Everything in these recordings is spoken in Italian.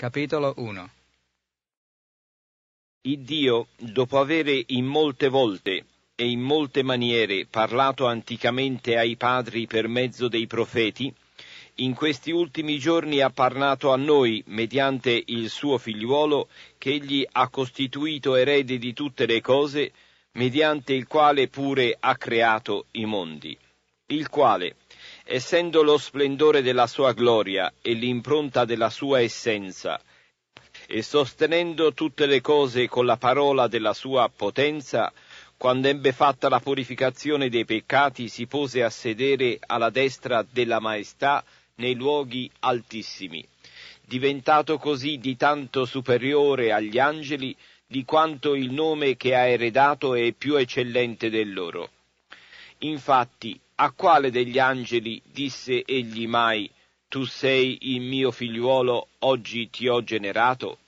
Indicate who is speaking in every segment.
Speaker 1: Capitolo 1 Iddio, dopo avere in molte volte e in molte maniere parlato anticamente ai padri per mezzo dei profeti, in questi ultimi giorni ha parlato a noi mediante il suo figliuolo, che egli ha costituito erede di tutte le cose, mediante il quale pure ha creato i mondi, il quale, essendo lo splendore della sua gloria e l'impronta della sua essenza, e sostenendo tutte le cose con la parola della sua potenza, quando ebbe fatta la purificazione dei peccati, si pose a sedere alla destra della Maestà nei luoghi altissimi, diventato così di tanto superiore agli angeli, di quanto il nome che ha eredato è più eccellente del loro. Infatti, a quale degli angeli disse egli mai, Tu sei il mio figliuolo, oggi ti ho generato?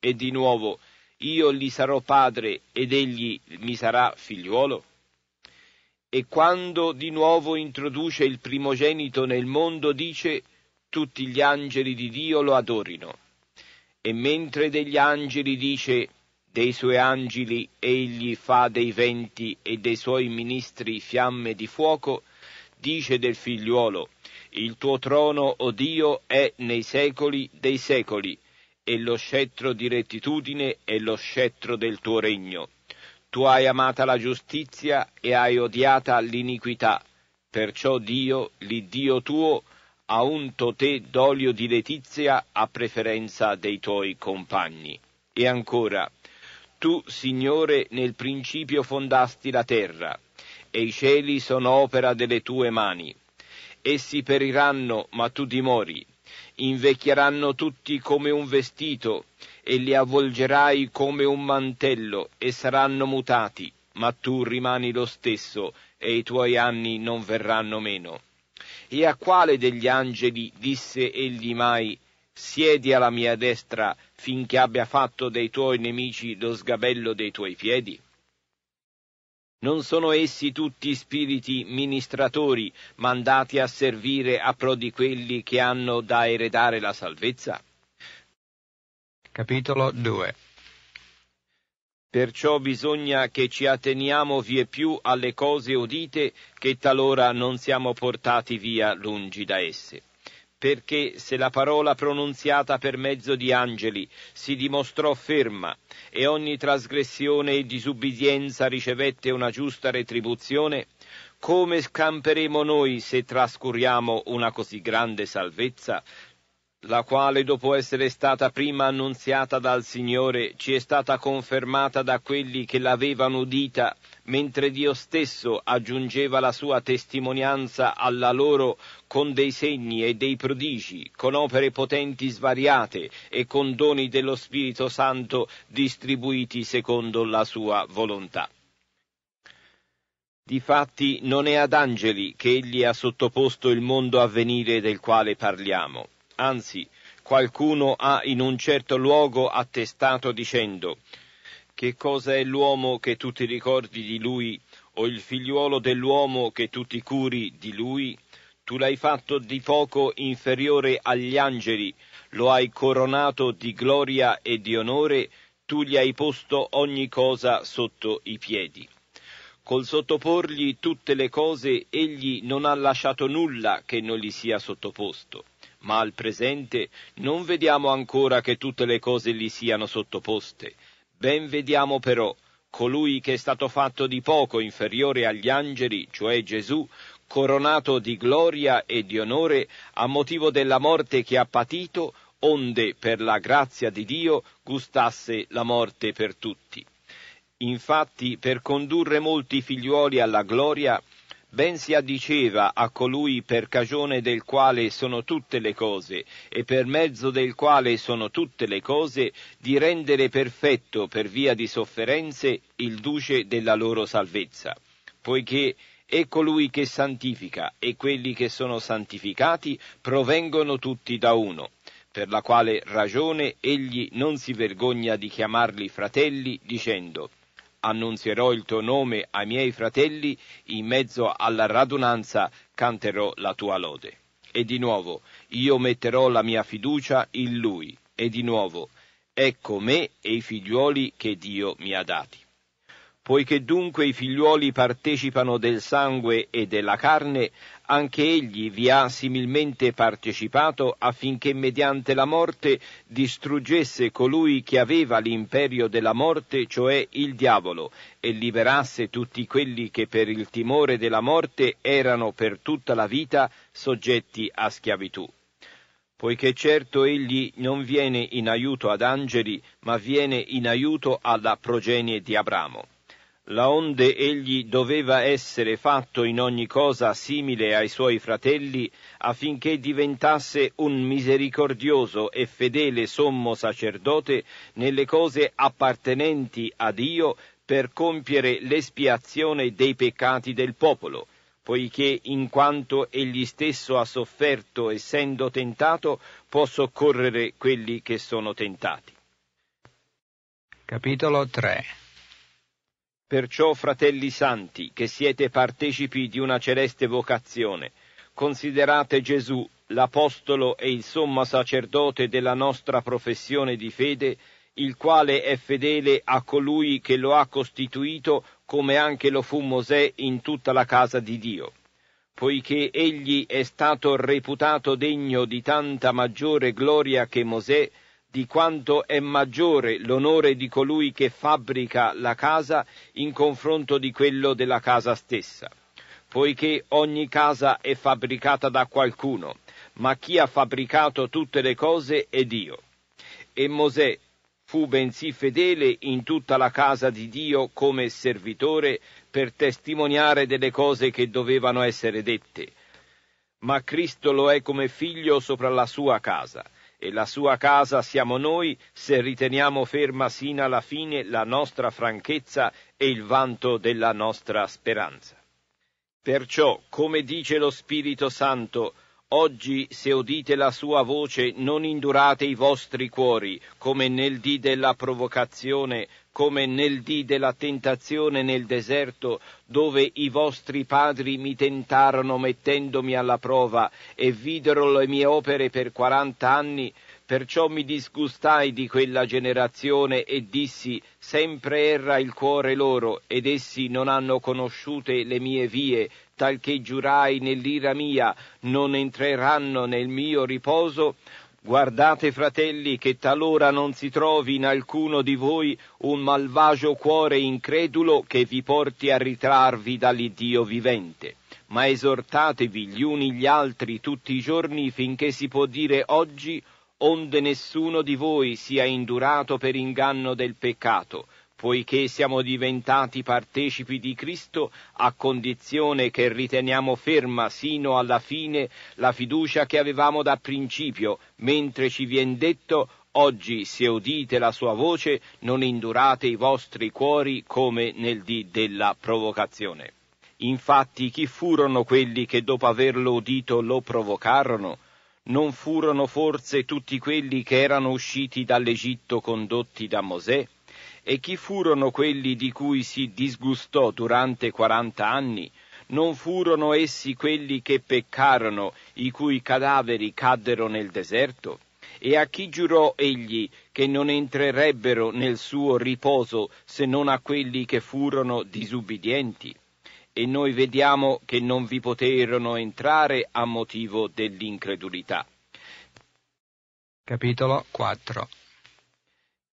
Speaker 1: E di nuovo, io gli sarò padre ed egli mi sarà figliuolo? E quando di nuovo introduce il primogenito nel mondo dice, tutti gli angeli di Dio lo adorino. E mentre degli angeli dice, dei suoi angeli egli fa dei venti e dei suoi ministri fiamme di fuoco, dice del figliuolo, il tuo trono, o oh Dio, è nei secoli dei secoli, e lo scettro di rettitudine è lo scettro del tuo regno. Tu hai amata la giustizia e hai odiata l'iniquità, perciò Dio, l'Iddio tuo, ha unto te d'olio di letizia a preferenza dei tuoi compagni. E ancora, tu, Signore, nel principio fondasti la terra, e i cieli sono opera delle tue mani. Essi periranno, ma tu dimori. Invecchieranno tutti come un vestito, e li avvolgerai come un mantello, e saranno mutati, ma tu rimani lo stesso, e i tuoi anni non verranno meno. E a quale degli angeli disse egli mai, siedi alla mia destra, finché abbia fatto dei tuoi nemici lo sgabello dei tuoi piedi? Non sono essi tutti spiriti ministratori mandati a servire a pro di quelli che hanno da eredare la salvezza? Capitolo 2 Perciò bisogna che ci atteniamo vie più alle cose udite che talora non siamo portati via lungi da esse perché se la parola pronunziata per mezzo di angeli si dimostrò ferma e ogni trasgressione e disubbidienza ricevette una giusta retribuzione, come scamperemo noi se trascuriamo una così grande salvezza, la quale dopo essere stata prima annunziata dal Signore ci è stata confermata da quelli che l'avevano udita mentre Dio stesso aggiungeva la sua testimonianza alla loro con dei segni e dei prodigi, con opere potenti svariate e con doni dello Spirito Santo distribuiti secondo la sua volontà. Difatti non è ad angeli che egli ha sottoposto il mondo a venire del quale parliamo, anzi qualcuno ha in un certo luogo attestato dicendo che cosa è l'uomo che tu ti ricordi di lui, o il figliuolo dell'uomo che tu ti curi di lui? Tu l'hai fatto di poco inferiore agli angeli, lo hai coronato di gloria e di onore, tu gli hai posto ogni cosa sotto i piedi. Col sottoporgli tutte le cose egli non ha lasciato nulla che non gli sia sottoposto, ma al presente non vediamo ancora che tutte le cose gli siano sottoposte, Ben vediamo però colui che è stato fatto di poco inferiore agli angeli, cioè Gesù, coronato di gloria e di onore a motivo della morte che ha patito, onde per la grazia di Dio gustasse la morte per tutti. Infatti, per condurre molti figliuoli alla gloria, ben si addiceva a colui per cagione del quale sono tutte le cose e per mezzo del quale sono tutte le cose, di rendere perfetto per via di sofferenze il duce della loro salvezza, poiché è colui che santifica e quelli che sono santificati provengono tutti da uno per la quale ragione egli non si vergogna di chiamarli fratelli, dicendo annunzierò il tuo nome ai miei fratelli, in mezzo alla radunanza canterò la tua lode. E di nuovo, io metterò la mia fiducia in lui. E di nuovo, ecco me e i figliuoli che Dio mi ha dati. Poiché dunque i figliuoli partecipano del sangue e della carne, anche egli vi ha similmente partecipato affinché mediante la morte distruggesse colui che aveva l'imperio della morte, cioè il diavolo, e liberasse tutti quelli che per il timore della morte erano per tutta la vita soggetti a schiavitù. Poiché certo egli non viene in aiuto ad angeli, ma viene in aiuto alla progenie di Abramo laonde egli doveva essere fatto in ogni cosa simile ai suoi fratelli, affinché diventasse un misericordioso e fedele sommo sacerdote nelle cose appartenenti a Dio per compiere l'espiazione dei peccati del popolo, poiché in quanto egli stesso ha sofferto essendo tentato, può soccorrere quelli che sono tentati. Capitolo 3 Perciò, fratelli santi, che siete partecipi di una celeste vocazione, considerate Gesù, l'Apostolo e il sommo sacerdote della nostra professione di fede, il quale è fedele a colui che lo ha costituito, come anche lo fu Mosè in tutta la casa di Dio. Poiché egli è stato reputato degno di tanta maggiore gloria che Mosè, di quanto è maggiore l'onore di colui che fabbrica la casa in confronto di quello della casa stessa, poiché ogni casa è fabbricata da qualcuno, ma chi ha fabbricato tutte le cose è Dio. E Mosè fu bensì fedele in tutta la casa di Dio come servitore per testimoniare delle cose che dovevano essere dette. Ma Cristo lo è come figlio sopra la sua casa e la sua casa siamo noi se riteniamo ferma sino alla fine la nostra franchezza e il vanto della nostra speranza. Perciò, come dice lo Spirito Santo, Oggi, se udite la sua voce, non indurate i vostri cuori, come nel dì della provocazione, come nel dì della tentazione nel deserto, dove i vostri padri mi tentarono mettendomi alla prova e videro le mie opere per quarant'anni, perciò mi disgustai di quella generazione e dissi sempre erra il cuore loro ed essi non hanno conosciute le mie vie, talché giurai nell'ira mia non entreranno nel mio riposo, Guardate, fratelli, che talora non si trovi in alcuno di voi un malvagio cuore incredulo che vi porti a ritrarvi dall'Iddio vivente. Ma esortatevi gli uni gli altri tutti i giorni finché si può dire oggi, onde nessuno di voi sia indurato per inganno del peccato, poiché siamo diventati partecipi di Cristo a condizione che riteniamo ferma sino alla fine la fiducia che avevamo da principio, mentre ci vien detto Oggi, se udite la sua voce, non indurate i vostri cuori come nel dì della provocazione. Infatti, chi furono quelli che dopo averlo udito lo provocarono? Non furono forse tutti quelli che erano usciti dall'Egitto condotti da Mosè? E chi furono quelli di cui si disgustò durante quaranta anni? Non furono essi quelli che peccarono, i cui cadaveri caddero nel deserto? E a chi giurò egli che non entrerebbero nel suo riposo se non a quelli che furono disubbidienti? E noi vediamo che non vi poterono entrare a motivo dell'incredulità. Capitolo 4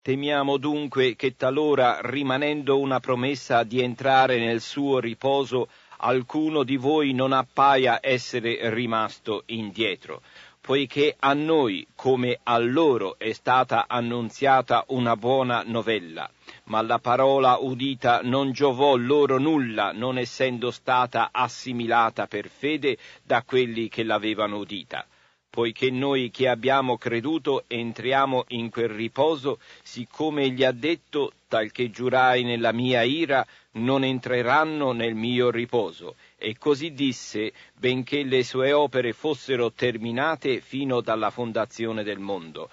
Speaker 1: Temiamo dunque che talora, rimanendo una promessa di entrare nel suo riposo, alcuno di voi non appaia essere rimasto indietro, poiché a noi, come a loro, è stata annunziata una buona novella, ma la parola udita non giovò loro nulla, non essendo stata assimilata per fede da quelli che l'avevano udita poiché noi che abbiamo creduto entriamo in quel riposo, siccome gli ha detto, tal che giurai nella mia ira, non entreranno nel mio riposo. E così disse, benché le sue opere fossero terminate fino dalla fondazione del mondo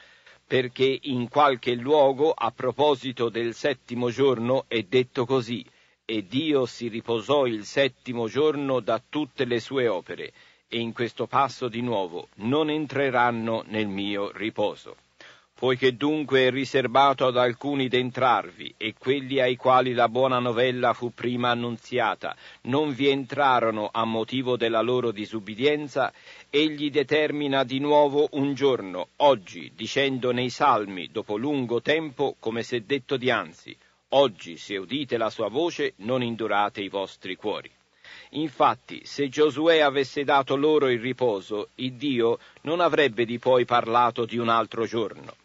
Speaker 1: perché in qualche luogo a proposito del settimo giorno è detto così, e Dio si riposò il settimo giorno da tutte le sue opere e in questo passo di nuovo non entreranno nel mio riposo. Poiché dunque è riservato ad alcuni d'entrarvi, e quelli ai quali la buona novella fu prima annunziata, non vi entrarono a motivo della loro disubbidienza, egli determina di nuovo un giorno, oggi, dicendo nei salmi, dopo lungo tempo, come si è detto dianzi, oggi, se udite la sua voce, non indurate i vostri cuori. Infatti, se Giosuè avesse dato loro il riposo, il Dio non avrebbe di poi parlato di un altro giorno.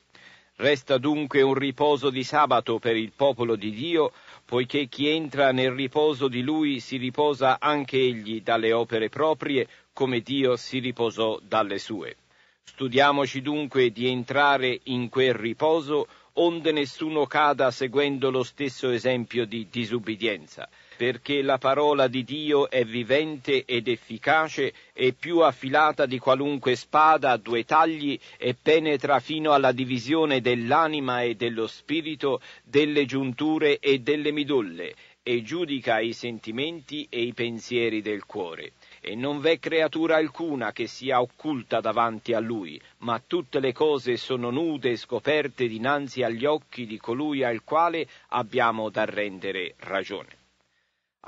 Speaker 1: Resta dunque un riposo di sabato per il popolo di Dio, poiché chi entra nel riposo di lui si riposa anche egli dalle opere proprie, come Dio si riposò dalle sue. Studiamoci dunque di entrare in quel riposo, onde nessuno cada seguendo lo stesso esempio di disubbidienza perché la parola di Dio è vivente ed efficace e più affilata di qualunque spada a due tagli e penetra fino alla divisione dell'anima e dello spirito, delle giunture e delle midolle, e giudica i sentimenti e i pensieri del cuore. E non v'è creatura alcuna che sia occulta davanti a lui, ma tutte le cose sono nude e scoperte dinanzi agli occhi di colui al quale abbiamo da rendere ragione.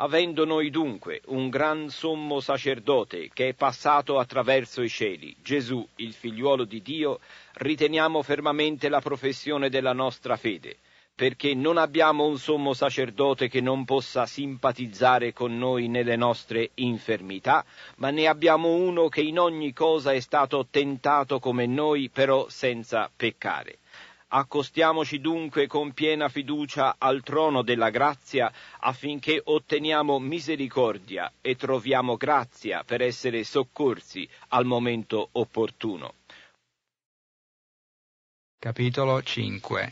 Speaker 1: Avendo noi dunque un gran sommo sacerdote che è passato attraverso i cieli, Gesù, il figliuolo di Dio, riteniamo fermamente la professione della nostra fede, perché non abbiamo un sommo sacerdote che non possa simpatizzare con noi nelle nostre infermità, ma ne abbiamo uno che in ogni cosa è stato tentato come noi, però senza peccare. Accostiamoci dunque con piena fiducia al trono della grazia affinché otteniamo misericordia e troviamo grazia per essere soccorsi al momento opportuno. Capitolo 5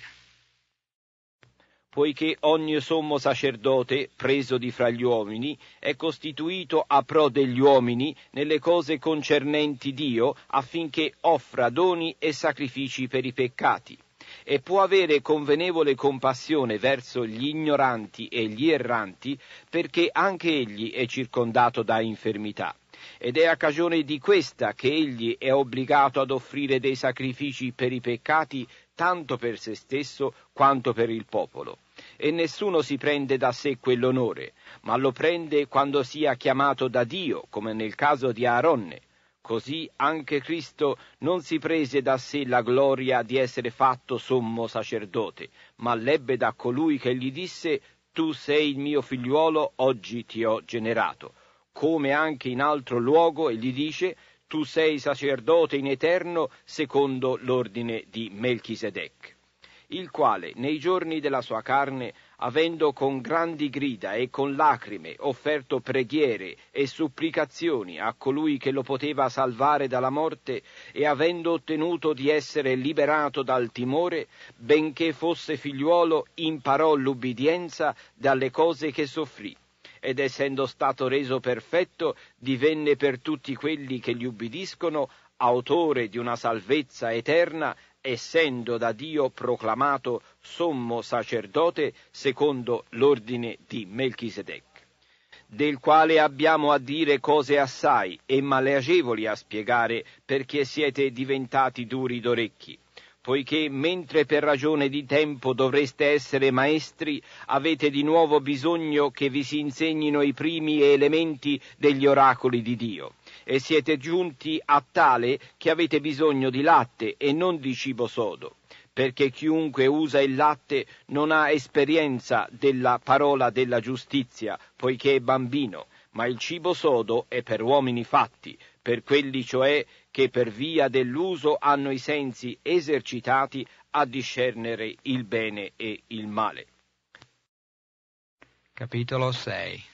Speaker 1: poiché ogni sommo sacerdote, preso di fra gli uomini, è costituito a pro degli uomini nelle cose concernenti Dio, affinché offra doni e sacrifici per i peccati e può avere convenevole compassione verso gli ignoranti e gli erranti perché anche egli è circondato da infermità. Ed è a cagione di questa che egli è obbligato ad offrire dei sacrifici per i peccati tanto per se stesso quanto per il popolo. E nessuno si prende da sé quell'onore, ma lo prende quando sia chiamato da Dio, come nel caso di Aaronne Così anche Cristo non si prese da sé la gloria di essere fatto sommo sacerdote, ma l'ebbe da colui che gli disse Tu sei il mio figliuolo, oggi ti ho generato. Come anche in altro luogo egli dice Tu sei sacerdote in eterno secondo l'ordine di Melchisedec, il quale nei giorni della sua carne avendo con grandi grida e con lacrime offerto preghiere e supplicazioni a colui che lo poteva salvare dalla morte e avendo ottenuto di essere liberato dal timore, benché fosse figliuolo, imparò l'ubbidienza dalle cose che soffrì ed essendo stato reso perfetto, divenne per tutti quelli che gli ubbidiscono autore di una salvezza eterna essendo da Dio proclamato sommo sacerdote secondo l'ordine di Melchisedec, del quale abbiamo a dire cose assai e maleagevoli a spiegare perché siete diventati duri d'orecchi poiché mentre per ragione di tempo dovreste essere maestri, avete di nuovo bisogno che vi si insegnino i primi elementi degli oracoli di Dio e siete giunti a tale che avete bisogno di latte e non di cibo sodo, perché chiunque usa il latte non ha esperienza della parola della giustizia, poiché è bambino, ma il cibo sodo è per uomini fatti, per quelli cioè che per via dell'uso hanno i sensi esercitati a discernere il bene e il male. Capitolo 6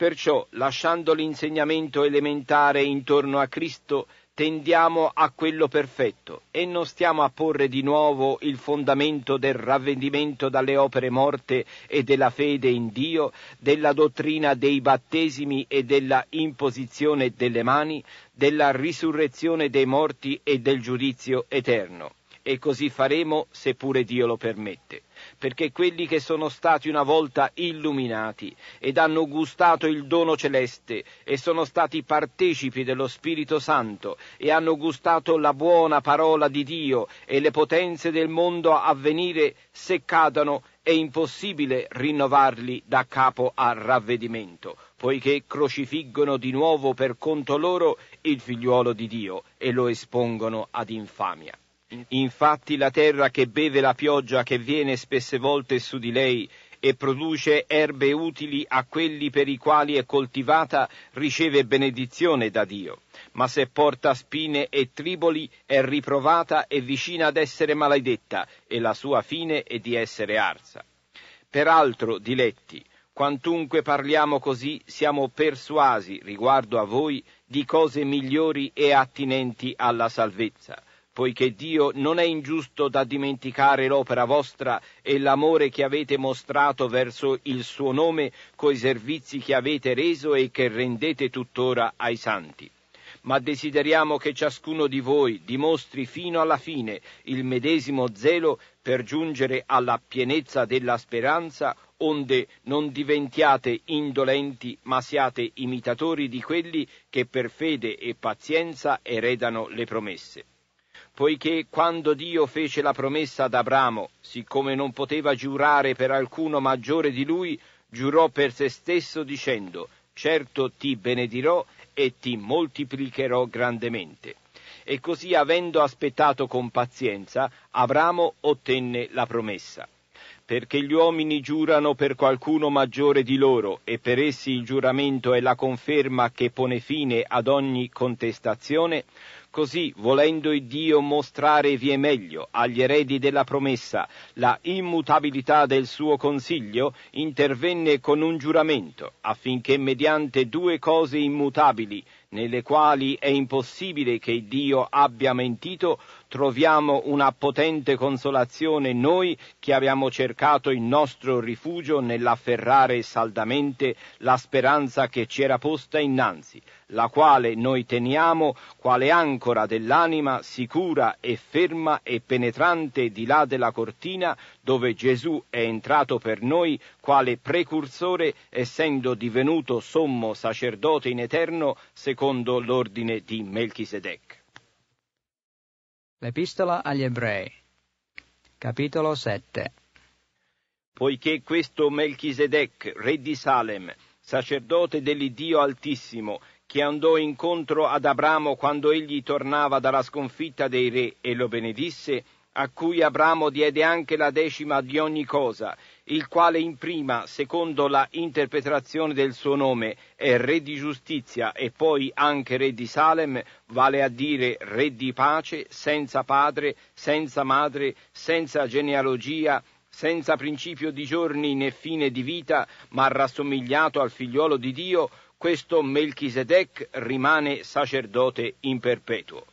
Speaker 1: Perciò, lasciando l'insegnamento elementare intorno a Cristo, tendiamo a quello perfetto e non stiamo a porre di nuovo il fondamento del ravvedimento dalle opere morte e della fede in Dio, della dottrina dei battesimi e della imposizione delle mani, della risurrezione dei morti e del giudizio eterno. E così faremo se pure Dio lo permette perché quelli che sono stati una volta illuminati ed hanno gustato il dono celeste e sono stati partecipi dello Spirito Santo e hanno gustato la buona parola di Dio e le potenze del mondo a venire, se cadono, è impossibile rinnovarli da capo a ravvedimento, poiché crocifiggono di nuovo per conto loro il figliuolo di Dio e lo espongono ad infamia. Infatti la terra che beve la pioggia che viene spesse volte su di lei e produce erbe utili a quelli per i quali è coltivata, riceve benedizione da Dio. Ma se porta spine e triboli, è riprovata e vicina ad essere maledetta, e la sua fine è di essere arsa. Peraltro, diletti, quantunque parliamo così, siamo persuasi riguardo a voi di cose migliori e attinenti alla salvezza poiché Dio non è ingiusto da dimenticare l'opera vostra e l'amore che avete mostrato verso il suo nome coi servizi che avete reso e che rendete tuttora ai santi. Ma desideriamo che ciascuno di voi dimostri fino alla fine il medesimo zelo per giungere alla pienezza della speranza, onde non diventiate indolenti, ma siate imitatori di quelli che per fede e pazienza eredano le promesse poiché quando Dio fece la promessa ad Abramo, siccome non poteva giurare per alcuno maggiore di lui, giurò per se stesso dicendo, certo ti benedirò e ti moltiplicherò grandemente. E così avendo aspettato con pazienza, Abramo ottenne la promessa. Perché gli uomini giurano per qualcuno maggiore di loro, e per essi il giuramento è la conferma che pone fine ad ogni contestazione, Così, volendo Dio mostrare vie meglio agli eredi della promessa la immutabilità del suo consiglio, intervenne con un giuramento, affinché mediante due cose immutabili, nelle quali è impossibile che Dio abbia mentito, troviamo una potente consolazione noi che abbiamo cercato il nostro rifugio nell'afferrare saldamente la speranza che ci era posta innanzi, la quale noi teniamo quale ancora dell'anima sicura e ferma e penetrante di là della cortina dove Gesù è entrato per noi quale precursore essendo divenuto sommo sacerdote in eterno secondo l'ordine di Melchisedec. L'Epistola agli Ebrei, capitolo 7 Poiché questo Melchisedec, re di Salem, sacerdote dell'Iddio Altissimo, che andò incontro ad Abramo quando egli tornava dalla sconfitta dei re e lo benedisse, a cui Abramo diede anche la decima di ogni cosa, il quale in prima, secondo la interpretazione del suo nome, è re di giustizia e poi anche re di Salem, vale a dire re di pace, senza padre, senza madre, senza genealogia, senza principio di giorni né fine di vita, ma rassomigliato al figliuolo di Dio, questo Melchisedec rimane sacerdote in perpetuo.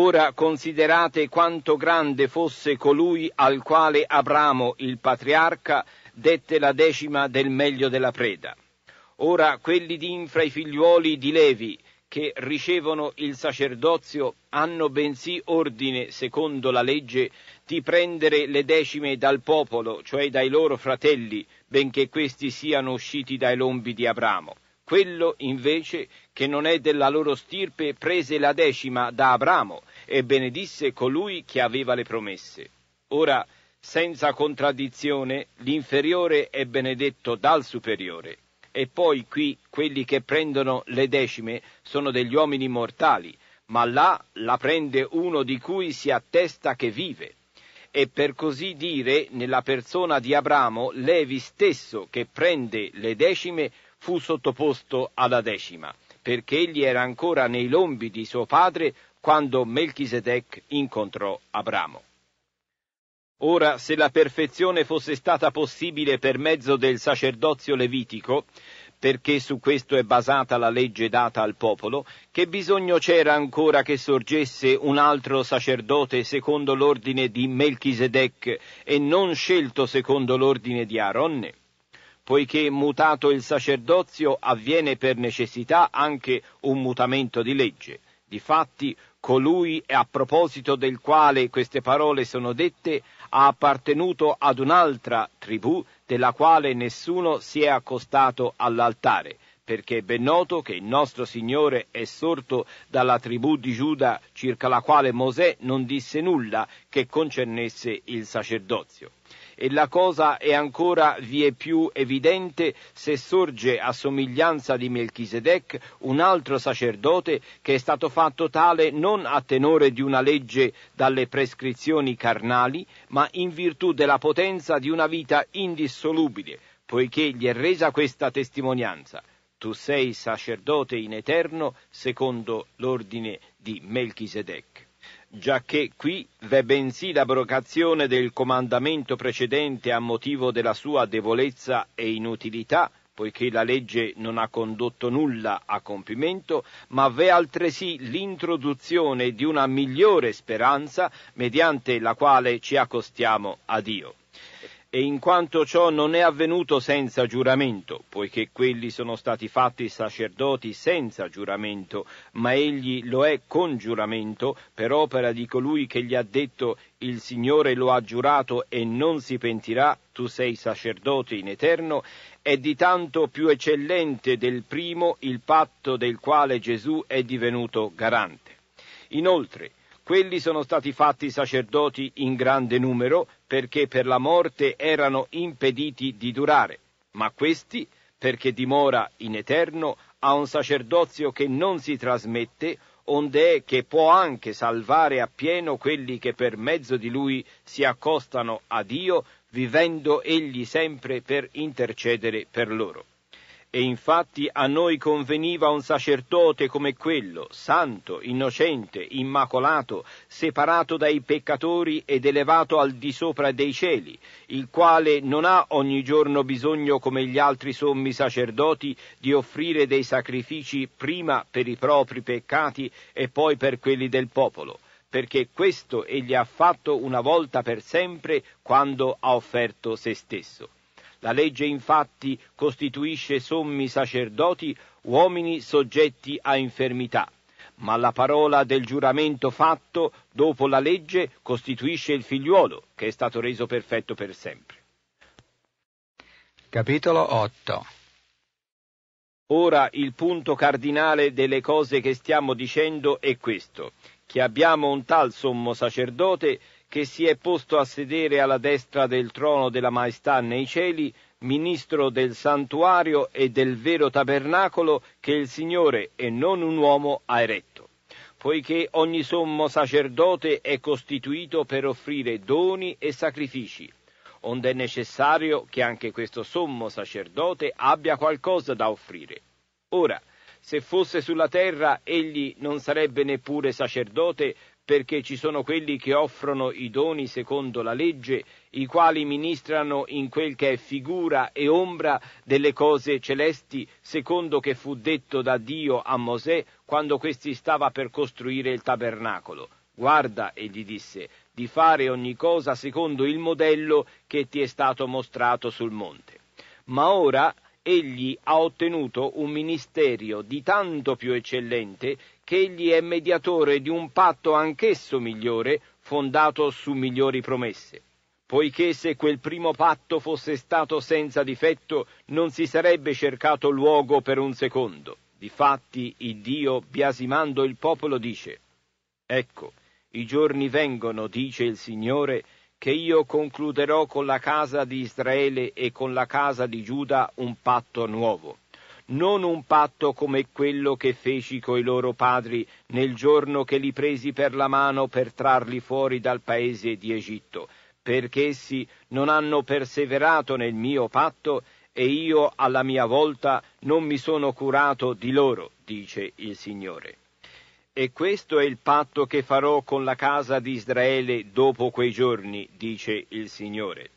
Speaker 1: Ora considerate quanto grande fosse colui al quale Abramo, il patriarca, dette la decima del meglio della preda. Ora quelli di infra i figliuoli di Levi, che ricevono il sacerdozio, hanno bensì ordine, secondo la legge, di prendere le decime dal popolo, cioè dai loro fratelli, benché questi siano usciti dai lombi di Abramo quello invece che non è della loro stirpe prese la decima da Abramo e benedisse colui che aveva le promesse. Ora, senza contraddizione, l'inferiore è benedetto dal superiore. E poi qui quelli che prendono le decime sono degli uomini mortali, ma là la prende uno di cui si attesta che vive e per così dire nella persona di Abramo Levi stesso che prende le decime fu sottoposto alla decima, perché egli era ancora nei lombi di suo padre quando Melchisedec incontrò Abramo. Ora, se la perfezione fosse stata possibile per mezzo del sacerdozio levitico, perché su questo è basata la legge data al popolo, che bisogno c'era ancora che sorgesse un altro sacerdote secondo l'ordine di Melchisedec e non scelto secondo l'ordine di Aaronne? poiché mutato il sacerdozio avviene per necessità anche un mutamento di legge. Difatti, colui a proposito del quale queste parole sono dette ha appartenuto ad un'altra tribù della quale nessuno si è accostato all'altare, perché è ben noto che il nostro Signore è sorto dalla tribù di Giuda circa la quale Mosè non disse nulla che concernesse il sacerdozio e la cosa è ancora vie più evidente se sorge a somiglianza di Melchisedec un altro sacerdote che è stato fatto tale non a tenore di una legge dalle prescrizioni carnali, ma in virtù della potenza di una vita indissolubile, poiché gli è resa questa testimonianza. Tu sei sacerdote in eterno secondo l'ordine di Melchisedec giacché qui v'è bensì l'abrogazione del comandamento precedente a motivo della sua debolezza e inutilità, poiché la legge non ha condotto nulla a compimento, ma v'è altresì l'introduzione di una migliore speranza mediante la quale ci accostiamo a Dio e in quanto ciò non è avvenuto senza giuramento, poiché quelli sono stati fatti sacerdoti senza giuramento, ma egli lo è con giuramento per opera di colui che gli ha detto il Signore lo ha giurato e non si pentirà, tu sei sacerdote in eterno, è di tanto più eccellente del primo il patto del quale Gesù è divenuto garante. Inoltre, quelli sono stati fatti sacerdoti in grande numero perché per la morte erano impediti di durare, ma questi, perché dimora in eterno, ha un sacerdozio che non si trasmette, onde è che può anche salvare appieno quelli che per mezzo di lui si accostano a Dio, vivendo egli sempre per intercedere per loro. E infatti a noi conveniva un sacerdote come quello, santo, innocente, immacolato, separato dai peccatori ed elevato al di sopra dei cieli, il quale non ha ogni giorno bisogno, come gli altri sommi sacerdoti, di offrire dei sacrifici prima per i propri peccati e poi per quelli del popolo, perché questo egli ha fatto una volta per sempre quando ha offerto se stesso. La legge infatti costituisce sommi sacerdoti uomini soggetti a infermità, ma la parola del giuramento fatto dopo la legge costituisce il figliuolo che è stato reso perfetto per sempre. Capitolo 8 Ora il punto cardinale delle cose che stiamo dicendo è questo, che abbiamo un tal sommo sacerdote che si è posto a sedere alla destra del trono della Maestà nei cieli, ministro del santuario e del vero tabernacolo che il Signore e non un uomo ha eretto, poiché ogni sommo sacerdote è costituito per offrire doni e sacrifici, onde è necessario che anche questo sommo sacerdote abbia qualcosa da offrire. Ora, se fosse sulla terra egli non sarebbe neppure sacerdote, perché ci sono quelli che offrono i doni secondo la legge, i quali ministrano in quel che è figura e ombra delle cose celesti, secondo che fu detto da Dio a Mosè quando questi stava per costruire il tabernacolo. Guarda, egli disse, di fare ogni cosa secondo il modello che ti è stato mostrato sul monte. Ma ora egli ha ottenuto un ministerio di tanto più eccellente che egli è mediatore di un patto anch'esso migliore, fondato su migliori promesse. Poiché se quel primo patto fosse stato senza difetto, non si sarebbe cercato luogo per un secondo. Difatti, il Dio, biasimando il popolo, dice, Ecco, i giorni vengono, dice il Signore, che io concluderò con la casa di Israele e con la casa di Giuda un patto nuovo non un patto come quello che feci coi loro padri nel giorno che li presi per la mano per trarli fuori dal paese di Egitto, perché essi non hanno perseverato nel mio patto e io alla mia volta non mi sono curato di loro, dice il Signore. E questo è il patto che farò con la casa di Israele dopo quei giorni, dice il Signore.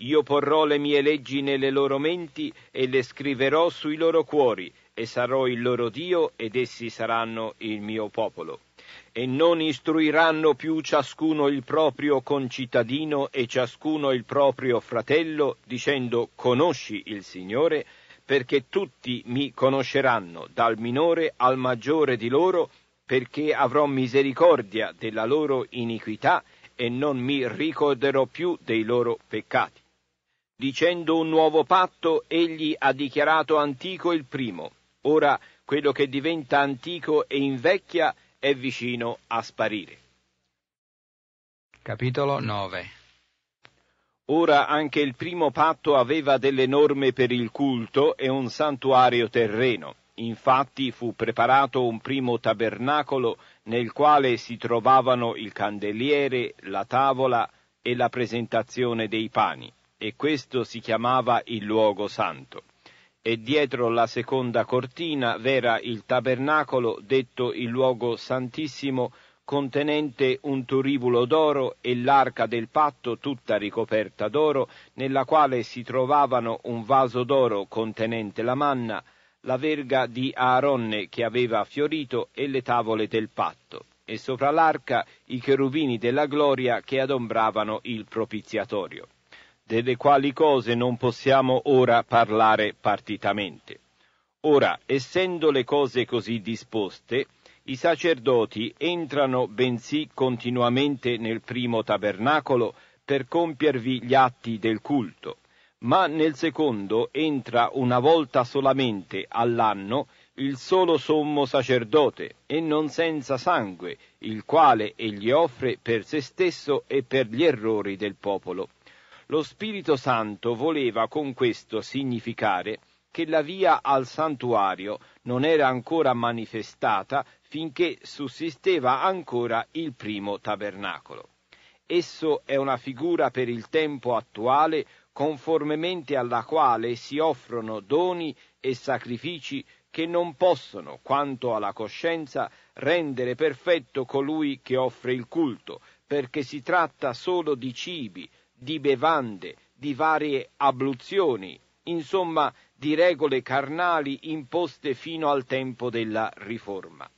Speaker 1: Io porrò le mie leggi nelle loro menti e le scriverò sui loro cuori, e sarò il loro Dio ed essi saranno il mio popolo. E non istruiranno più ciascuno il proprio concittadino e ciascuno il proprio fratello, dicendo conosci il Signore, perché tutti mi conosceranno, dal minore al maggiore di loro, perché avrò misericordia della loro iniquità e non mi ricorderò più dei loro peccati. Dicendo un nuovo patto, egli ha dichiarato antico il primo. Ora quello che diventa antico e invecchia è vicino a sparire. Capitolo 9 Ora anche il primo patto aveva delle norme per il culto e un santuario terreno. Infatti fu preparato un primo tabernacolo nel quale si trovavano il candeliere, la tavola e la presentazione dei pani e questo si chiamava il luogo santo. E dietro la seconda cortina v'era il tabernacolo, detto il luogo santissimo, contenente un turibulo d'oro e l'arca del patto tutta ricoperta d'oro, nella quale si trovavano un vaso d'oro contenente la manna, la verga di Aaronne che aveva fiorito e le tavole del patto, e sopra l'arca i cherubini della gloria che adombravano il propiziatorio delle quali cose non possiamo ora parlare partitamente. Ora, essendo le cose così disposte, i sacerdoti entrano bensì continuamente nel primo tabernacolo per compiervi gli atti del culto, ma nel secondo entra una volta solamente all'anno il solo sommo sacerdote, e non senza sangue, il quale egli offre per se stesso e per gli errori del popolo. Lo Spirito Santo voleva con questo significare che la via al santuario non era ancora manifestata finché sussisteva ancora il primo tabernacolo. Esso è una figura per il tempo attuale conformemente alla quale si offrono doni e sacrifici che non possono, quanto alla coscienza, rendere perfetto colui che offre il culto, perché si tratta solo di cibi, di bevande, di varie abluzioni, insomma di regole carnali imposte fino al tempo della riforma.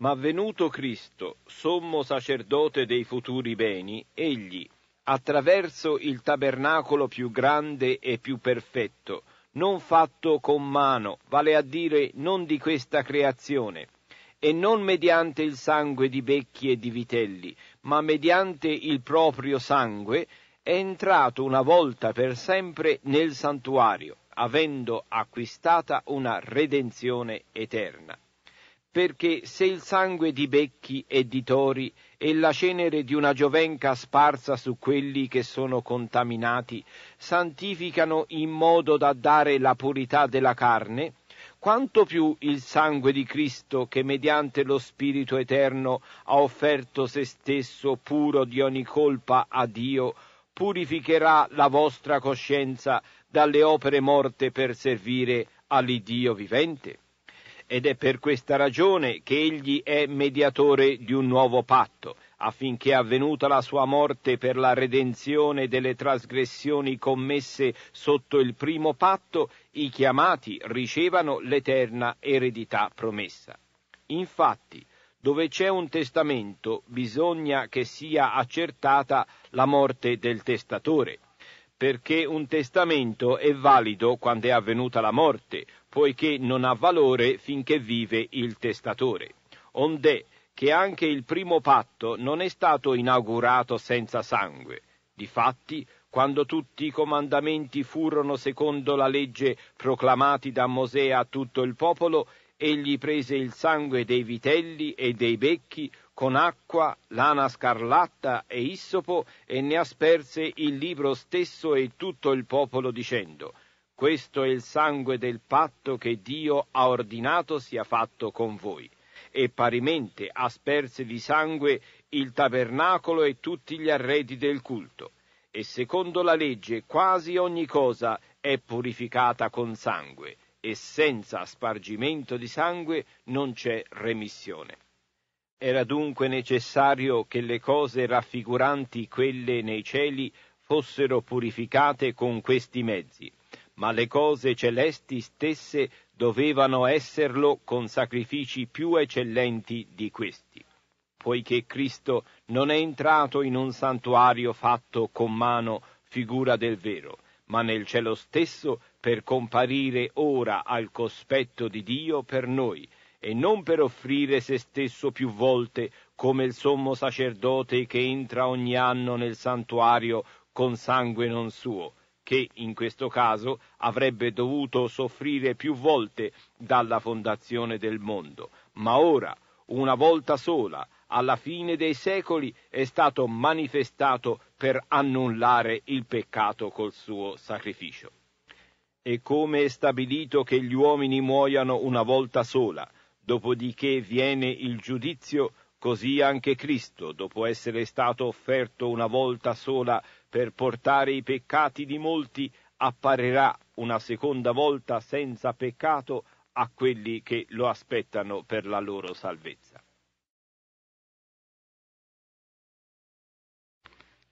Speaker 1: Ma venuto Cristo, sommo sacerdote dei futuri beni, egli, attraverso il tabernacolo più grande e più perfetto, non fatto con mano, vale a dire non di questa creazione, e non mediante il sangue di becchi e di vitelli, ma mediante il proprio sangue è entrato una volta per sempre nel santuario, avendo acquistata una redenzione eterna. Perché se il sangue di becchi e di tori e la cenere di una giovenca sparsa su quelli che sono contaminati santificano in modo da dare la purità della carne, quanto più il sangue di Cristo che mediante lo Spirito eterno ha offerto se stesso puro di ogni colpa a Dio, purificherà la vostra coscienza dalle opere morte per servire all'Iddio vivente. Ed è per questa ragione che egli è mediatore di un nuovo patto, affinché avvenuta la sua morte per la redenzione delle trasgressioni commesse sotto il primo patto, i chiamati ricevano l'eterna eredità promessa. Infatti, dove c'è un testamento bisogna che sia accertata la morte del testatore, perché un testamento è valido quando è avvenuta la morte, poiché non ha valore finché vive il testatore. Onde che anche il primo patto non è stato inaugurato senza sangue. Difatti, quando tutti i comandamenti furono secondo la legge proclamati da Mosè a tutto il popolo, egli prese il sangue dei vitelli e dei becchi con acqua, lana scarlatta e issopo e ne asperse il libro stesso e tutto il popolo dicendo questo è il sangue del patto che Dio ha ordinato sia fatto con voi e parimente asperse di sangue il tabernacolo e tutti gli arredi del culto. E secondo la legge quasi ogni cosa è purificata con sangue, e senza spargimento di sangue non c'è remissione. Era dunque necessario che le cose raffiguranti quelle nei cieli fossero purificate con questi mezzi, ma le cose celesti stesse dovevano esserlo con sacrifici più eccellenti di questi, poiché Cristo non è entrato in un santuario fatto con mano figura del vero, ma nel cielo stesso per comparire ora al cospetto di Dio per noi, e non per offrire se stesso più volte come il sommo sacerdote che entra ogni anno nel santuario con sangue non suo, che in questo caso avrebbe dovuto soffrire più volte dalla fondazione del mondo, ma ora, una volta sola, alla fine dei secoli, è stato manifestato per annullare il peccato col suo sacrificio. E come è stabilito che gli uomini muoiano una volta sola, dopodiché viene il giudizio, Così anche Cristo, dopo essere stato offerto una volta sola per portare i peccati di molti, apparirà una seconda volta senza peccato a quelli che lo aspettano per la loro salvezza.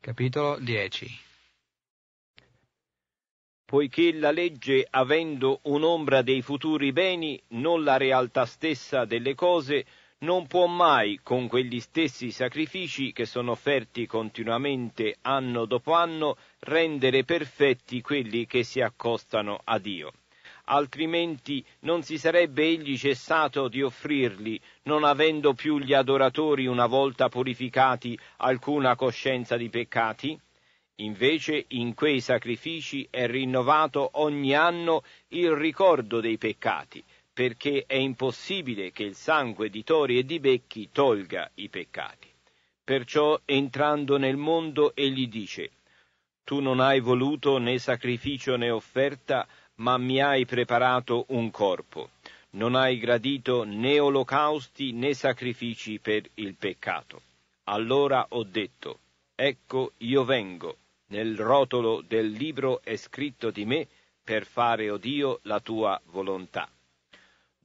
Speaker 1: Capitolo 10 Poiché la legge, avendo un'ombra dei futuri beni, non la realtà stessa delle cose, non può mai, con quegli stessi sacrifici che sono offerti continuamente anno dopo anno, rendere perfetti quelli che si accostano a Dio. Altrimenti non si sarebbe egli cessato di offrirli, non avendo più gli adoratori, una volta purificati, alcuna coscienza di peccati? Invece in quei sacrifici è rinnovato ogni anno il ricordo dei peccati, perché è impossibile che il sangue di tori e di becchi tolga i peccati. Perciò entrando nel mondo egli dice, Tu non hai voluto né sacrificio né offerta, ma mi hai preparato un corpo. Non hai gradito né olocausti né sacrifici per il peccato. Allora ho detto, Ecco io vengo, nel rotolo del libro è scritto di me, per fare, o oh Dio, la tua volontà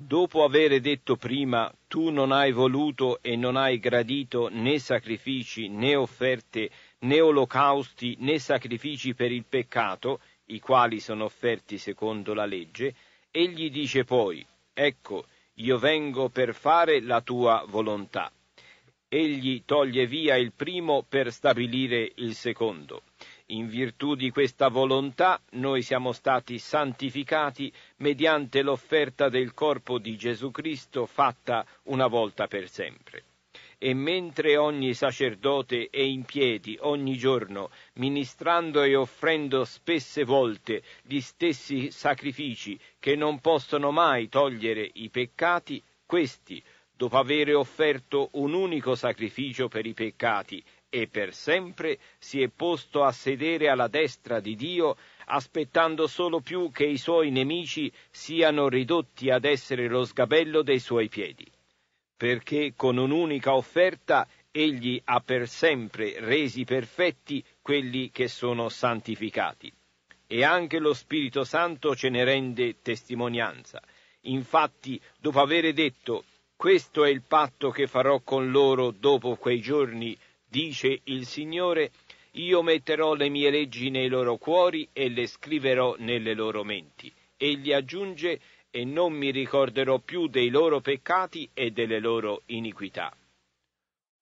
Speaker 1: dopo avere detto prima tu non hai voluto e non hai gradito né sacrifici né offerte né olocausti né sacrifici per il peccato, i quali sono offerti secondo la legge, egli dice poi, ecco, io vengo per fare la tua volontà. Egli toglie via il primo per stabilire il secondo. In virtù di questa volontà noi siamo stati santificati mediante l'offerta del corpo di Gesù Cristo fatta una volta per sempre. E mentre ogni sacerdote è in piedi ogni giorno, ministrando e offrendo spesse volte gli stessi sacrifici che non possono mai togliere i peccati, questi, dopo avere offerto un unico sacrificio per i peccati e per sempre si è posto a sedere alla destra di Dio, aspettando solo più che i suoi nemici siano ridotti ad essere lo sgabello dei suoi piedi. Perché con un'unica offerta egli ha per sempre resi perfetti quelli che sono santificati. E anche lo Spirito Santo ce ne rende testimonianza. Infatti, dopo avere detto questo è il patto che farò con loro dopo quei giorni, Dice il Signore, io metterò le mie leggi nei loro cuori e le scriverò nelle loro menti. Egli aggiunge, e non mi ricorderò più dei loro peccati e delle loro iniquità.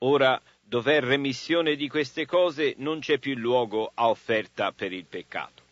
Speaker 1: Ora, dov'è remissione di queste cose, non c'è più luogo a offerta per il peccato.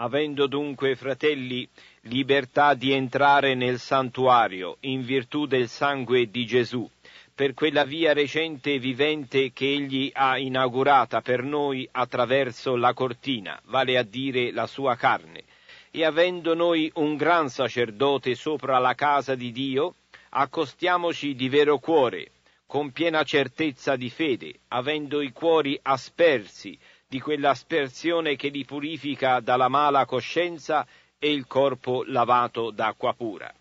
Speaker 1: Avendo dunque, fratelli, libertà di entrare nel santuario in virtù del sangue di Gesù, per quella via recente e vivente che egli ha inaugurata per noi attraverso la cortina, vale a dire la sua carne. E avendo noi un gran sacerdote sopra la casa di Dio, accostiamoci di vero cuore, con piena certezza di fede, avendo i cuori aspersi di quell'aspersione che li purifica dalla mala coscienza e il corpo lavato d'acqua pura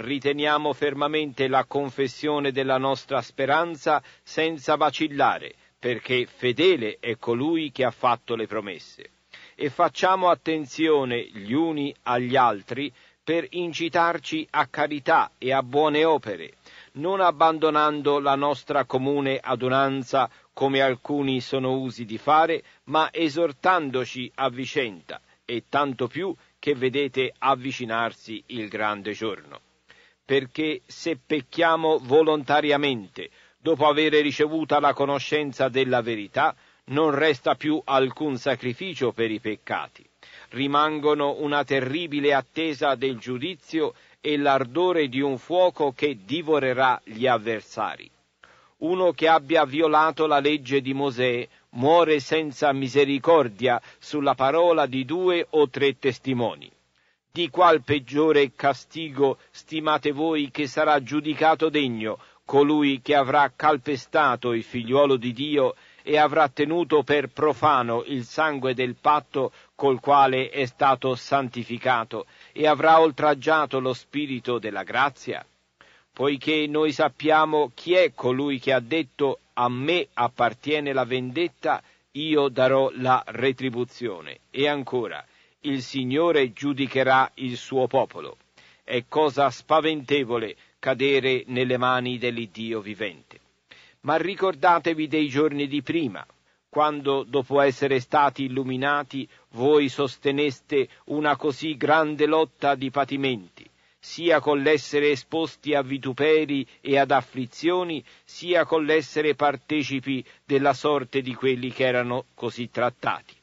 Speaker 1: riteniamo fermamente la confessione della nostra speranza senza vacillare, perché fedele è colui che ha fatto le promesse. E facciamo attenzione gli uni agli altri per incitarci a carità e a buone opere, non abbandonando la nostra comune adunanza come alcuni sono usi di fare, ma esortandoci a vicenda, e tanto più che vedete avvicinarsi il grande giorno perché se pecchiamo volontariamente, dopo avere ricevuta la conoscenza della verità, non resta più alcun sacrificio per i peccati. Rimangono una terribile attesa del giudizio e l'ardore di un fuoco che divorerà gli avversari. Uno che abbia violato la legge di Mosè muore senza misericordia sulla parola di due o tre testimoni. Di qual peggiore castigo stimate voi che sarà giudicato degno colui che avrà calpestato il figliuolo di Dio e avrà tenuto per profano il sangue del patto col quale è stato santificato e avrà oltraggiato lo spirito della grazia? Poiché noi sappiamo chi è colui che ha detto a me appartiene la vendetta, io darò la retribuzione. E ancora, il Signore giudicherà il suo popolo. È cosa spaventevole cadere nelle mani dell'Iddio vivente. Ma ricordatevi dei giorni di prima, quando, dopo essere stati illuminati, voi sosteneste una così grande lotta di patimenti, sia con l'essere esposti a vituperi e ad afflizioni, sia con l'essere partecipi della sorte di quelli che erano così trattati.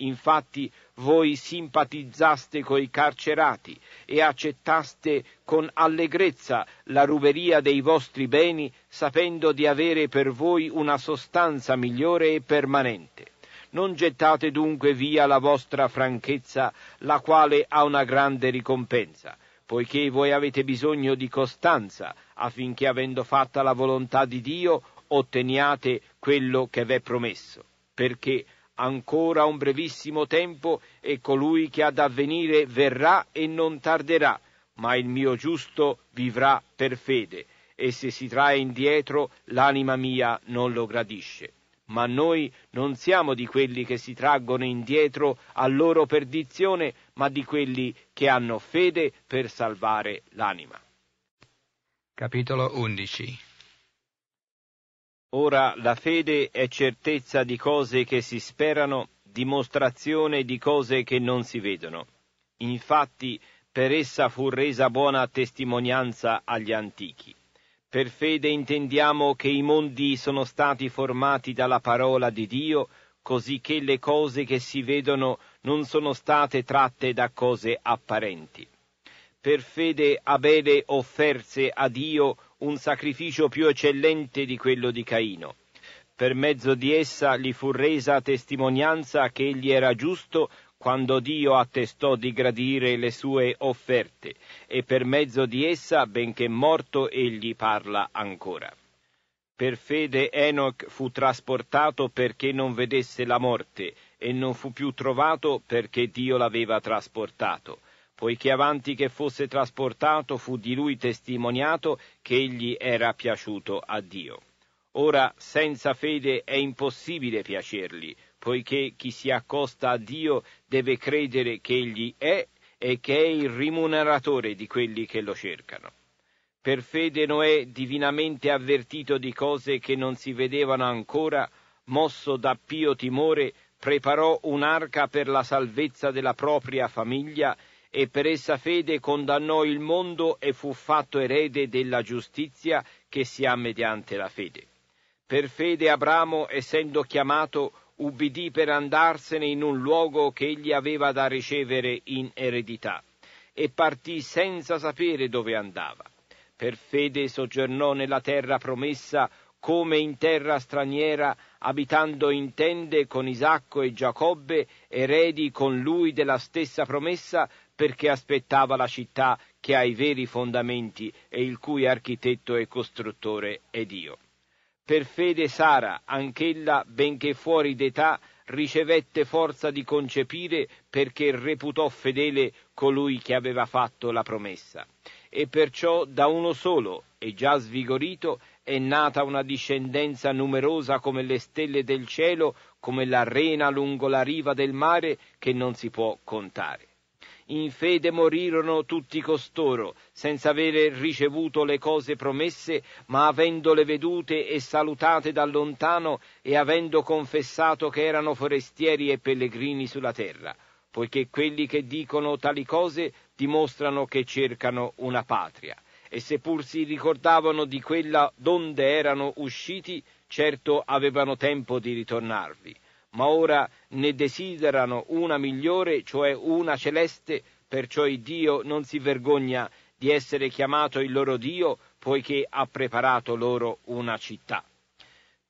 Speaker 1: Infatti voi simpatizzaste coi carcerati e accettaste con allegrezza la ruberia dei vostri beni, sapendo di avere per voi una sostanza migliore e permanente. Non gettate dunque via la vostra franchezza, la quale ha una grande ricompensa, poiché voi avete bisogno di costanza, affinché avendo fatta la volontà di Dio otteniate quello che v'è promesso. Perché ancora un brevissimo tempo e colui che ad avvenire verrà e non tarderà, ma il mio giusto vivrà per fede, e se si trae indietro l'anima mia non lo gradisce. Ma noi non siamo di quelli che si traggono indietro a loro perdizione, ma di quelli che hanno fede per salvare l'anima. Capitolo 11 Ora la fede è certezza di cose che si sperano, dimostrazione di cose che non si vedono. Infatti per essa fu resa buona testimonianza agli antichi. Per fede intendiamo che i mondi sono stati formati dalla parola di Dio, così che le cose che si vedono non sono state tratte da cose apparenti. Per fede Abele offerse a Dio un sacrificio più eccellente di quello di Caino. Per mezzo di essa gli fu resa testimonianza che egli era giusto quando Dio attestò di gradire le sue offerte, e per mezzo di essa, benché morto, egli parla ancora. Per fede Enoch fu trasportato perché non vedesse la morte, e non fu più trovato perché Dio l'aveva trasportato poiché avanti che fosse trasportato fu di lui testimoniato che egli era piaciuto a Dio. Ora senza fede è impossibile piacergli, poiché chi si accosta a Dio deve credere che egli è e che è il rimuneratore di quelli che lo cercano. Per fede Noè, divinamente avvertito di cose che non si vedevano ancora, mosso da pio timore, preparò un'arca per la salvezza della propria famiglia e per essa fede condannò il mondo e fu fatto erede della giustizia che si ha mediante la fede. Per fede Abramo, essendo chiamato, ubbidì per andarsene in un luogo che egli aveva da ricevere in eredità, e partì senza sapere dove andava. Per fede soggiornò nella terra promessa, come in terra straniera, abitando in tende con Isacco e Giacobbe, eredi con lui della stessa promessa, perché aspettava la città che ha i veri fondamenti e il cui architetto e costruttore è Dio. Per fede Sara, anch'ella, benché fuori d'età, ricevette forza di concepire perché reputò fedele colui che aveva fatto la promessa. E perciò da uno solo, e già svigorito, è nata una discendenza numerosa come le stelle del cielo, come la rena lungo la riva del mare, che non si può contare in fede morirono tutti costoro, senza avere ricevuto le cose promesse, ma avendole vedute e salutate da lontano e avendo confessato che erano forestieri e pellegrini sulla terra, poiché quelli che dicono tali cose dimostrano che cercano una patria. E seppur si ricordavano di quella donde erano usciti, certo avevano tempo di ritornarvi ma ora ne desiderano una migliore, cioè una celeste, perciò Dio non si vergogna di essere chiamato il loro Dio, poiché ha preparato loro una città.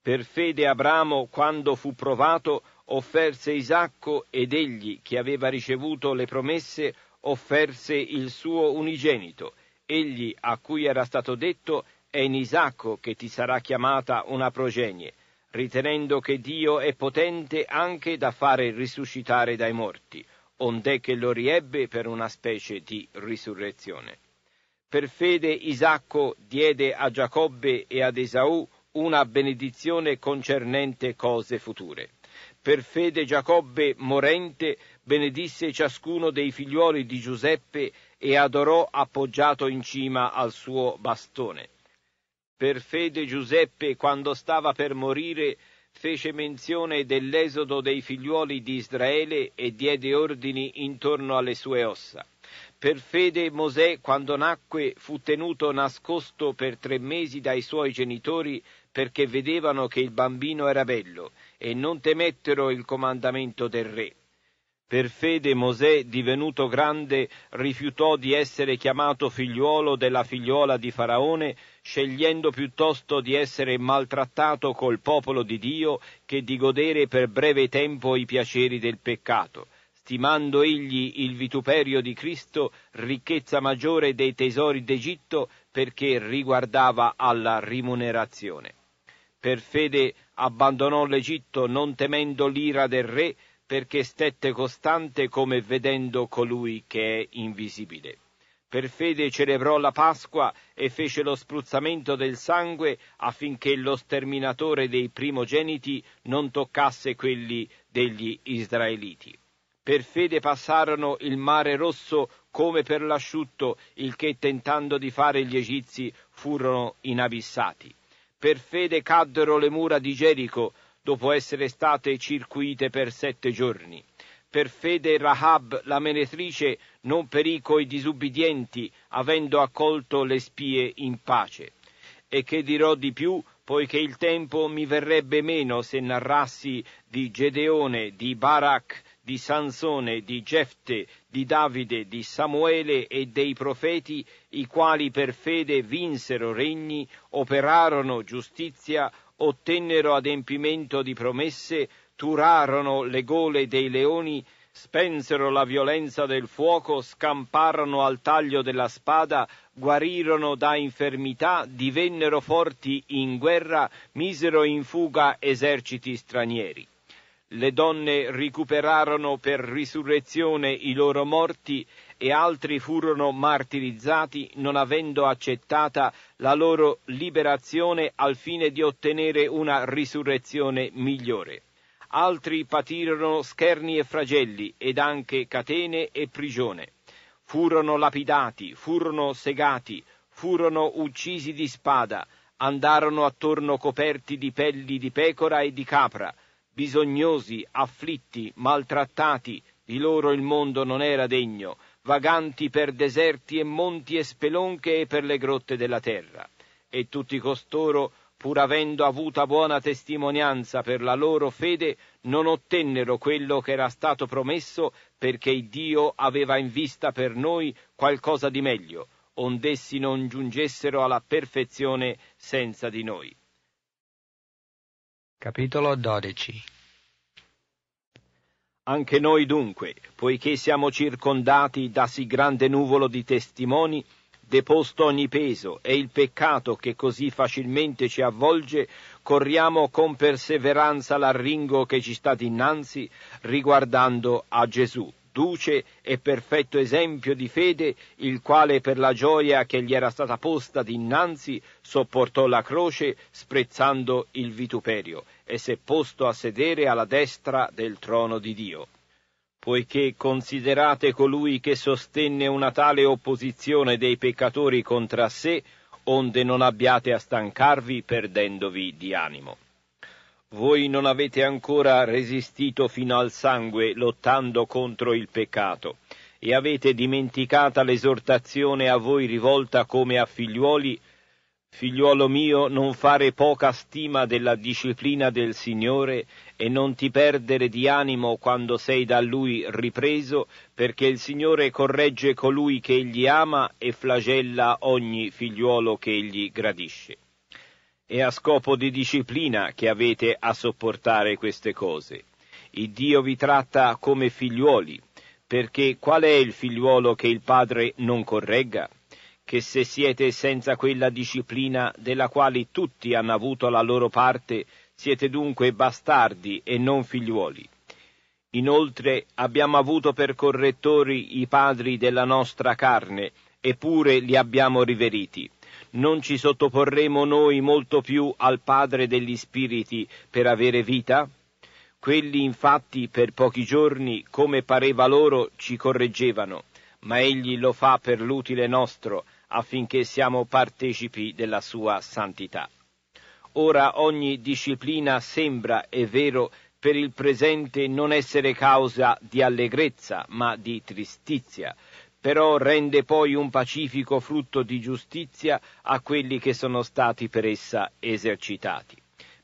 Speaker 1: Per fede Abramo, quando fu provato, offerse Isacco ed egli, che aveva ricevuto le promesse, offerse il suo unigenito. Egli, a cui era stato detto, è in Isacco che ti sarà chiamata una progenie ritenendo che Dio è potente anche da fare risuscitare dai morti, onde che lo riebbe per una specie di risurrezione. Per fede Isacco diede a Giacobbe e ad Esaù una benedizione concernente cose future. Per fede Giacobbe, morente, benedisse ciascuno dei figlioli di Giuseppe e adorò appoggiato in cima al suo bastone. Per fede Giuseppe, quando stava per morire, fece menzione dell'esodo dei figliuoli di Israele e diede ordini intorno alle sue ossa. Per fede Mosè, quando nacque, fu tenuto nascosto per tre mesi dai suoi genitori perché vedevano che il bambino era bello e non temettero il comandamento del re. Per fede Mosè, divenuto grande, rifiutò di essere chiamato figliuolo della figliuola di Faraone scegliendo piuttosto di essere maltrattato col popolo di Dio che di godere per breve tempo i piaceri del peccato, stimando egli il vituperio di Cristo ricchezza maggiore dei tesori d'Egitto perché riguardava alla rimunerazione. Per fede abbandonò l'Egitto non temendo l'ira del re, perché stette costante come vedendo colui che è invisibile. Per fede celebrò la Pasqua e fece lo spruzzamento del sangue affinché lo sterminatore dei primogeniti non toccasse quelli degli israeliti. Per fede passarono il mare rosso come per l'asciutto, il che tentando di fare gli egizi furono inabissati. Per fede caddero le mura di Gerico, dopo essere state circuite per sette giorni per fede Rahab la meretrice, non perì coi disubbidienti, avendo accolto le spie in pace. E che dirò di più, poiché il tempo mi verrebbe meno se narrassi di Gedeone, di Barak, di Sansone, di Gefte, di Davide, di Samuele e dei profeti, i quali per fede vinsero regni, operarono giustizia, ottennero adempimento di promesse, turarono le gole dei leoni, spensero la violenza del fuoco, scamparono al taglio della spada, guarirono da infermità, divennero forti in guerra, misero in fuga eserciti stranieri. Le donne recuperarono per risurrezione i loro morti e altri furono martirizzati non avendo accettata la loro liberazione al fine di ottenere una risurrezione migliore altri patirono scherni e fragelli ed anche catene e prigione. Furono lapidati, furono segati, furono uccisi di spada, andarono attorno coperti di pelli di pecora e di capra, bisognosi, afflitti, maltrattati, di loro il mondo non era degno, vaganti per deserti e monti e spelonche e per le grotte della terra. E tutti costoro pur avendo avuta buona testimonianza per la loro fede, non ottennero quello che era stato promesso perché Dio aveva in vista per noi qualcosa di meglio, ond'essi non giungessero alla perfezione senza di noi. Capitolo 12 Anche noi dunque, poiché siamo circondati da sì grande nuvolo di testimoni, deposto ogni peso e il peccato che così facilmente ci avvolge, corriamo con perseveranza l'arringo che ci sta dinanzi, riguardando a Gesù, duce e perfetto esempio di fede, il quale per la gioia che gli era stata posta dinanzi sopportò la croce, sprezzando il vituperio, e si è posto a sedere alla destra del trono di Dio poiché considerate colui che sostenne una tale opposizione dei peccatori contra sé, onde non abbiate a stancarvi perdendovi di animo. Voi non avete ancora resistito fino al sangue lottando contro il peccato, e avete dimenticata l'esortazione a voi rivolta come a figliuoli Figliuolo mio, non fare poca stima della disciplina del Signore e non ti perdere di animo quando sei da Lui ripreso, perché il Signore corregge colui che Egli ama e flagella ogni figliuolo che Egli gradisce. È a scopo di disciplina che avete a sopportare queste cose. Il Dio vi tratta come figliuoli, perché qual è il figliuolo che il Padre non corregga? che se siete senza quella disciplina della quale tutti hanno avuto la loro parte, siete dunque bastardi e non figliuoli. Inoltre abbiamo avuto per correttori i padri della nostra carne, eppure li abbiamo riveriti. Non ci sottoporremo noi molto più al Padre degli Spiriti per avere vita? Quelli infatti per pochi giorni, come pareva loro, ci correggevano, ma egli lo fa per l'utile nostro, affinché siamo partecipi della sua santità. Ora ogni disciplina sembra, è vero, per il presente non essere causa di allegrezza, ma di tristizia, però rende poi un pacifico frutto di giustizia a quelli che sono stati per essa esercitati.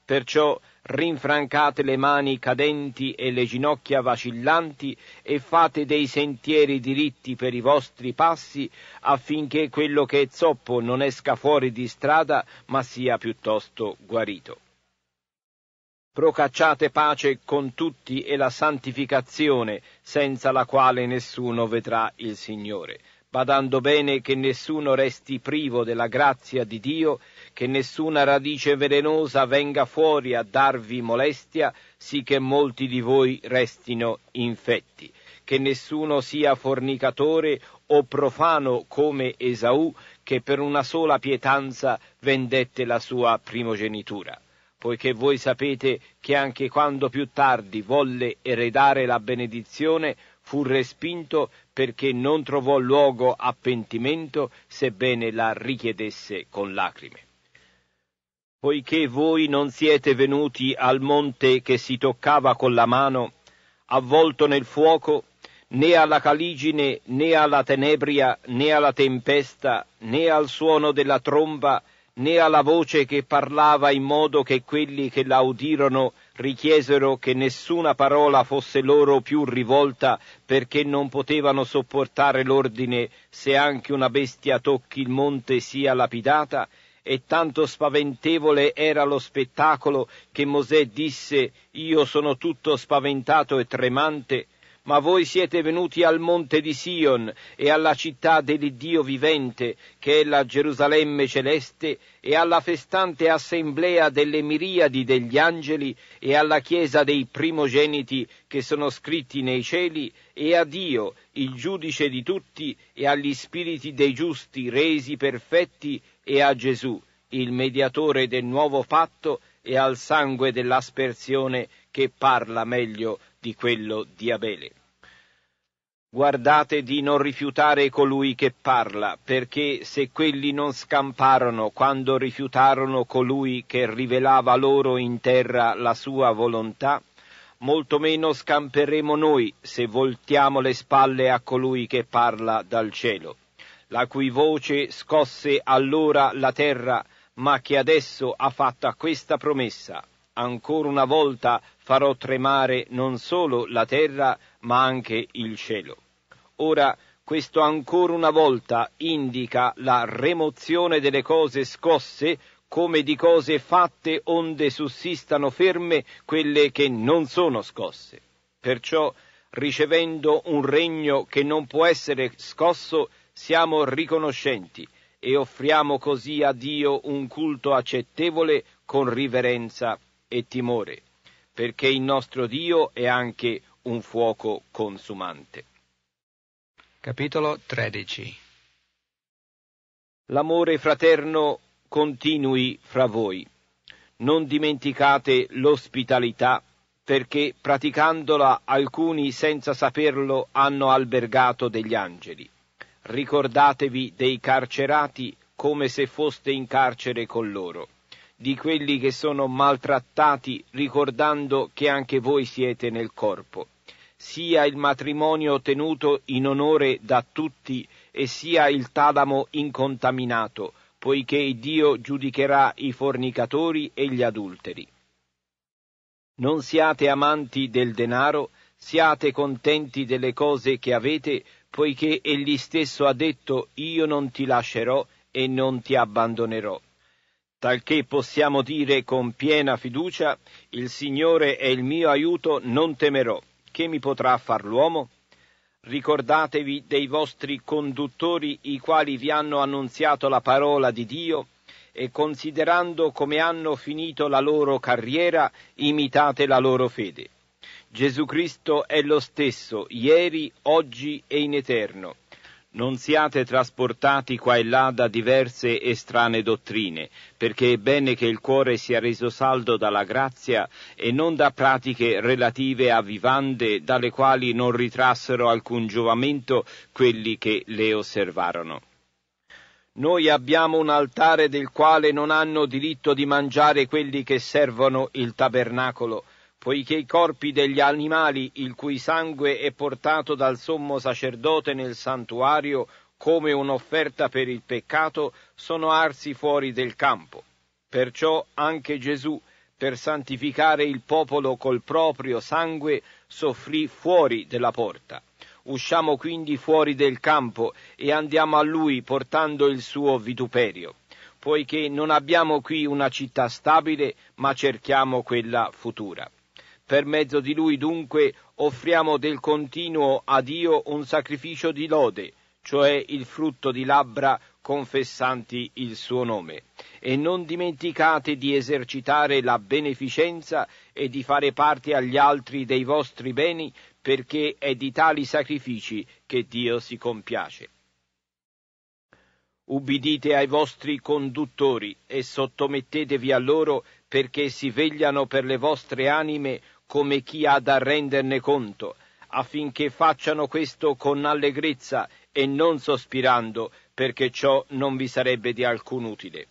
Speaker 1: Perciò rinfrancate le mani cadenti e le ginocchia vacillanti e fate dei sentieri diritti per i vostri passi affinché quello che è zoppo non esca fuori di strada ma sia piuttosto guarito. Procacciate pace con tutti e la santificazione, senza la quale nessuno vedrà il Signore, badando bene che nessuno resti privo della grazia di Dio e che nessuna radice velenosa venga fuori a darvi molestia, sì che molti di voi restino infetti. Che nessuno sia fornicatore o profano come Esaù, che per una sola pietanza vendette la sua primogenitura. Poiché voi sapete che anche quando più tardi volle eredare la benedizione, fu respinto perché non trovò luogo a pentimento, sebbene la richiedesse con lacrime poiché voi non siete venuti al monte che si toccava con la mano, avvolto nel fuoco, né alla caligine, né alla tenebria, né alla tempesta, né al suono della tromba, né alla voce che parlava in modo che quelli che la udirono richiesero che nessuna parola fosse loro più rivolta perché non potevano sopportare l'ordine se anche una bestia tocchi il monte sia lapidata, e tanto spaventevole era lo spettacolo che Mosè disse Io sono tutto spaventato e tremante, ma voi siete venuti al monte di Sion e alla città dell'Iddio vivente, che è la Gerusalemme celeste, e alla festante assemblea delle miriadi degli angeli, e alla chiesa dei primogeniti che sono scritti nei cieli, e a Dio, il giudice di tutti, e agli spiriti dei giusti resi perfetti, e a Gesù, il mediatore del nuovo patto, e al sangue dell'aspersione che parla meglio di quello di Abele. Guardate di non rifiutare colui che parla, perché se quelli non scamparono quando rifiutarono colui che rivelava loro in terra la sua volontà, molto meno scamperemo noi se voltiamo le spalle a colui che parla dal cielo la cui voce scosse allora la terra, ma che adesso ha fatta questa promessa. Ancora una volta farò tremare non solo la terra, ma anche il cielo. Ora, questo ancora una volta indica la remozione delle cose scosse come di cose fatte onde sussistano ferme quelle che non sono scosse. Perciò, ricevendo un regno che non può essere scosso, siamo riconoscenti e offriamo così a Dio un culto accettevole con riverenza e timore, perché il nostro Dio è anche un fuoco consumante. Capitolo 13 L'amore fraterno continui fra voi. Non dimenticate l'ospitalità, perché praticandola alcuni senza saperlo hanno albergato degli angeli ricordatevi dei carcerati come se foste in carcere con loro, di quelli che sono maltrattati ricordando che anche voi siete nel corpo. Sia il matrimonio tenuto in onore da tutti e sia il tadamo incontaminato, poiché Dio giudicherà i fornicatori e gli adulteri. Non siate amanti del denaro Siate contenti delle cose che avete, poiché egli stesso ha detto io non ti lascerò e non ti abbandonerò. Talché possiamo dire con piena fiducia il Signore è il mio aiuto, non temerò. Che mi potrà far l'uomo? Ricordatevi dei vostri conduttori i quali vi hanno annunziato la parola di Dio e considerando come hanno finito la loro carriera, imitate la loro fede. Gesù Cristo è lo stesso, ieri, oggi e in eterno. Non siate trasportati qua e là da diverse e strane dottrine, perché è bene che il cuore sia reso saldo dalla grazia e non da pratiche relative a vivande dalle quali non ritrassero alcun giovamento quelli che le osservarono. Noi abbiamo un altare del quale non hanno diritto di mangiare quelli che servono il tabernacolo, poiché i corpi degli animali il cui sangue è portato dal sommo sacerdote nel santuario come un'offerta per il peccato sono arsi fuori del campo. Perciò anche Gesù, per santificare il popolo col proprio sangue, soffrì fuori della porta. Usciamo quindi fuori del campo e andiamo a lui portando il suo vituperio, poiché non abbiamo qui una città stabile, ma cerchiamo quella futura. Per mezzo di lui dunque offriamo del continuo a Dio un sacrificio di lode, cioè il frutto di labbra confessanti il suo nome. E non dimenticate di esercitare la beneficenza e di fare parte agli altri dei vostri beni, perché è di tali sacrifici che Dio si compiace. Ubbidite ai vostri conduttori e sottomettetevi a loro perché si vegliano per le vostre anime come chi ha da renderne conto, affinché facciano questo con allegrezza e non sospirando, perché ciò non vi sarebbe di alcun utile.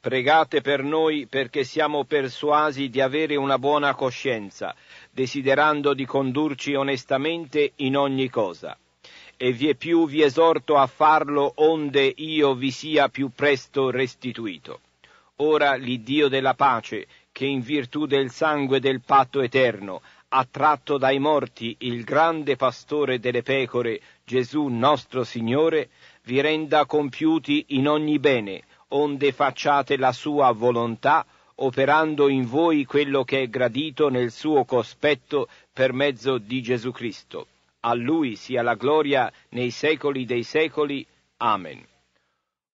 Speaker 1: Pregate per noi perché siamo persuasi di avere una buona coscienza, desiderando di condurci onestamente in ogni cosa. E vie più vi esorto a farlo onde io vi sia più presto restituito. Ora l'Iddio della pace, che in virtù del sangue del patto eterno ha tratto dai morti il grande pastore delle pecore, Gesù nostro Signore, vi renda compiuti in ogni bene, onde facciate la sua volontà, operando in voi quello che è gradito nel suo cospetto per mezzo di Gesù Cristo. A lui sia la gloria nei secoli dei secoli. Amen.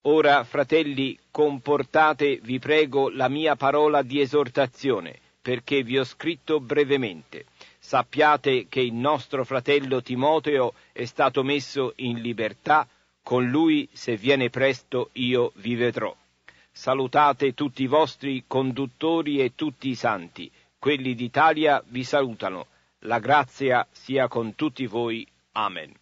Speaker 1: Ora, fratelli, comportate, vi prego, la mia parola di esortazione, perché vi ho scritto brevemente. Sappiate che il nostro fratello Timoteo è stato messo in libertà, con lui, se viene presto, io vi vedrò. Salutate tutti i vostri conduttori e tutti i santi. Quelli d'Italia vi salutano. La grazia sia con tutti voi. Amen.